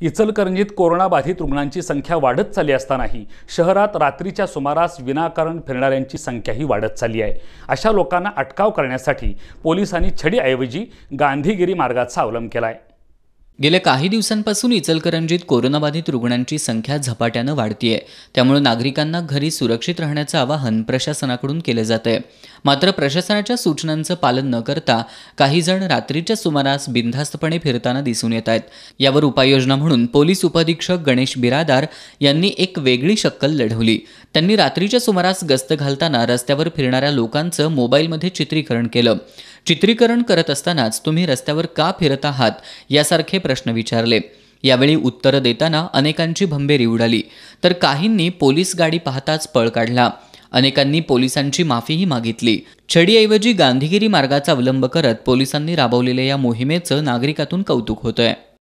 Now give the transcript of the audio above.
इचलकरंजीत कोरोनाबाधित रुग्णांची संख्या वाढत चालली असतानाही शहरात रात्रीच्या सुमारास विनाकारण फिरणाऱ्यांची संख्याही वाढत चालली आहे अशा लोकांना अटकाव करण्यासाठी पोलिसांनी छडीऐवजी गांधीगिरी मार्गाचा अवलंब केला आहे गेल्या काही दिवसांपासून इचलकरंजीत कोरोनाबाधित रुग्णांची संख्या झपाट्यानं वाढतीय त्यामुळे नागरिकांना घरी सुरक्षित राहण्याचं आवाहन प्रशासनाकडून केलं जात आहे मात्र प्रशासनाच्या सूचनांचं पालन न करता काही जण रात्रीच्या सुमारास बिनधास्तपणे फिरताना दिसून येत आहेत यावर उपाययोजना म्हणून पोलीस उपअधीक्षक गणेश बिरादार यांनी एक वेगळी शक्कल लढवली त्यांनी रात्रीच्या सुमारास गस्त घालताना रस्त्यावर फिरणाऱ्या लोकांचं मोबाईलमध्ये चित्रीकरण केलं चित्रीकरण करत असतानाच तुम्ही रस्त्यावर का फिरत आहात यासारखे प्रश्न विचारले यावेळी उत्तरं देताना अनेकांची भंबेरी उडाली तर काहींनी पोलीस गाडी पाहताच पळ काढला अनेकांनी पोलिसांची माफीही मागितली छडीऐवजी गांधीगिरी मार्गाचा अवलंब करत पोलिसांनी राबवलेल्या या मोहिमेचं नागरिकातून कौतुक होतंय